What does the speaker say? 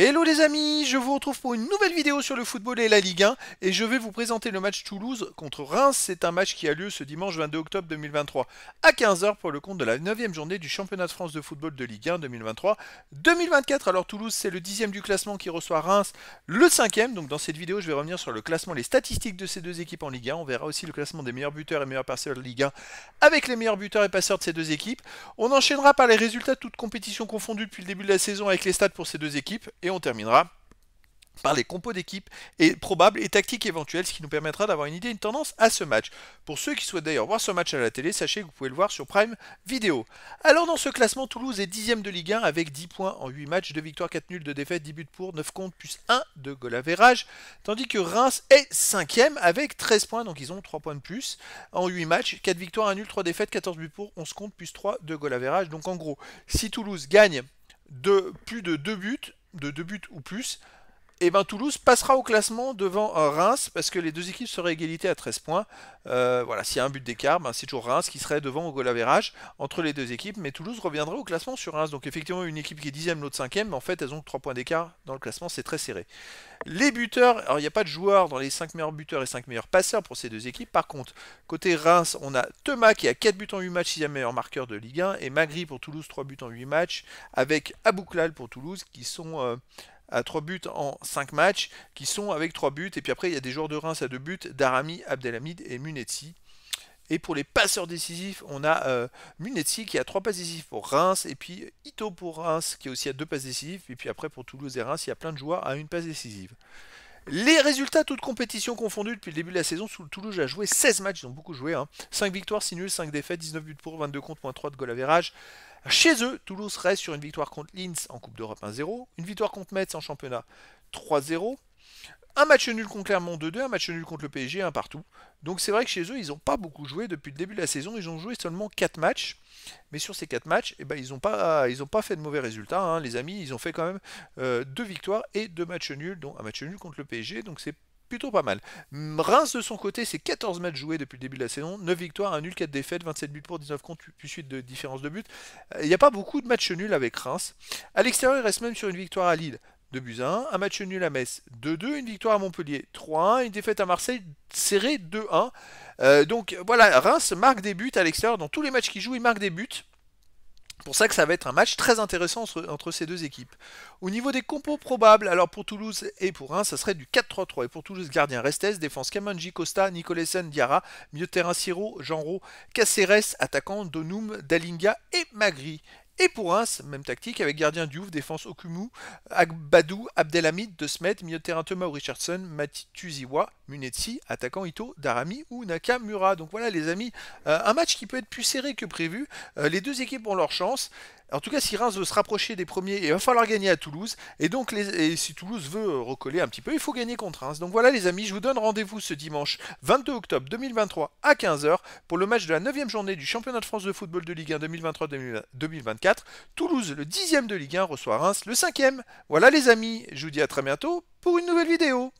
Hello les amis, je vous retrouve pour une nouvelle vidéo sur le football et la Ligue 1 et je vais vous présenter le match Toulouse contre Reims. C'est un match qui a lieu ce dimanche 22 octobre 2023 à 15h pour le compte de la 9e journée du championnat de France de football de Ligue 1 2023-2024. Alors Toulouse c'est le 10e du classement qui reçoit Reims le 5 Donc dans cette vidéo je vais revenir sur le classement, les statistiques de ces deux équipes en Ligue 1. On verra aussi le classement des meilleurs buteurs et meilleurs passeurs de Ligue 1 avec les meilleurs buteurs et passeurs de ces deux équipes. On enchaînera par les résultats de toutes compétitions confondues depuis le début de la saison avec les stats pour ces deux équipes. Et on terminera par les compos d'équipe et probables et tactiques éventuelles, ce qui nous permettra d'avoir une idée, une tendance à ce match. Pour ceux qui souhaitent d'ailleurs voir ce match à la télé, sachez que vous pouvez le voir sur Prime Vidéo. Alors dans ce classement, Toulouse est 10ème de Ligue 1 avec 10 points en 8 matchs, 2 victoires, 4 nuls, 2 défaites, 10 buts pour, 9 comptes, plus 1 de goal tandis que Reims est 5ème avec 13 points, donc ils ont 3 points de plus en 8 matchs, 4 victoires, 1 nul, 3 défaites, 14 buts pour, 11 comptes, plus 3 de goal Donc en gros, si Toulouse gagne de plus de 2 buts, de 2 buts ou plus et eh bien, Toulouse passera au classement devant euh, Reims parce que les deux équipes seraient égalité à 13 points. Euh, voilà, s'il y a un but d'écart, ben, c'est toujours Reims qui serait devant au goal entre les deux équipes, mais Toulouse reviendrait au classement sur Reims. Donc effectivement, une équipe qui est dixième, l'autre cinquième, mais en fait, elles ont 3 points d'écart dans le classement, c'est très serré. Les buteurs, alors il n'y a pas de joueurs dans les 5 meilleurs buteurs et 5 meilleurs passeurs pour ces deux équipes. Par contre, côté Reims, on a Thomas qui a 4 buts en 8 matchs, 6 meilleur marqueur de Ligue 1, et Magri pour Toulouse 3 buts en 8 matchs, avec Abouklal pour Toulouse qui sont... Euh, à 3 buts en 5 matchs, qui sont avec 3 buts. Et puis après, il y a des joueurs de Reims à 2 buts, Darami, Abdelhamid et Munetsi. Et pour les passeurs décisifs, on a euh, Munetsi qui a trois passes décisives pour Reims, et puis Ito pour Reims qui est aussi à deux passes décisives, et puis après pour Toulouse et Reims, il y a plein de joueurs à une passe décisive. Les résultats, toutes compétitions confondues depuis le début de la saison, sous le Toulouse a joué 16 matchs, ils ont beaucoup joué. 5 hein. victoires, 6 nuls, 5 défaites, 19 buts pour, 22 contre, moins 3 de goal average. Chez eux, Toulouse reste sur une victoire contre Linz en Coupe d'Europe 1-0, une victoire contre Metz en championnat 3-0, un match nul contre Clermont 2-2, un match nul contre le PSG, un partout. Donc c'est vrai que chez eux, ils n'ont pas beaucoup joué depuis le début de la saison. Ils ont joué seulement 4 matchs. Mais sur ces 4 matchs, eh ben, ils n'ont pas, pas fait de mauvais résultats. Hein, les amis, ils ont fait quand même 2 euh, deux victoires et deux matchs nuls, dont un match nul contre le PSG. Donc c'est plutôt pas mal. Reims de son côté, c'est 14 matchs joués depuis le début de la saison, 9 victoires, 1 nul, 4 défaites, 27 buts pour 19 contre, puis suite de différence de buts. Euh, il n'y a pas beaucoup de matchs nuls avec Reims. À l'extérieur, il reste même sur une victoire à Lille. 2 buts 1. Un match nul à Metz, 2-2. Une victoire à Montpellier, 3-1. Une défaite à Marseille, serrée, 2-1. Euh, donc voilà, Reims marque des buts à l'extérieur. Dans tous les matchs qu'il joue, il marque des buts. pour ça que ça va être un match très intéressant entre, ces deux équipes. Au niveau des compos probables, alors pour Toulouse et pour Reims, ça serait du 4-3-3. Et pour Toulouse, gardien Restes, défense Kamanji, Costa, Nicolessen, Diarra, milieu terrain Siro, Genro, Caceres, attaquant Donum, Dalinga et Magri. Et pour Reims, même tactique, avec gardien Diouf, défense Okumu, Agbadou, Abdelhamid, De Smet, milieu de terrain Thomas Richardson, Matituziwa, Munetsi, attaquant Ito, Darami ou Nakamura. Donc voilà les amis, euh, un match qui peut être plus serré que prévu. Euh, les deux équipes ont leur chance. En tout cas, si Reims veut se rapprocher des premiers, il va falloir gagner à Toulouse. Et donc, les... si Toulouse veut euh, recoller un petit peu, il faut gagner contre Reims. Donc voilà, les amis, je vous donne rendez-vous ce dimanche 22 octobre 2023 à 15h pour le match de la 9e journée du championnat de France de football de Ligue 1 2023-2024. Toulouse, le 10e de Ligue 1, reçoit Reims, le 5e. Voilà, les amis, je vous dis à très bientôt pour une nouvelle vidéo.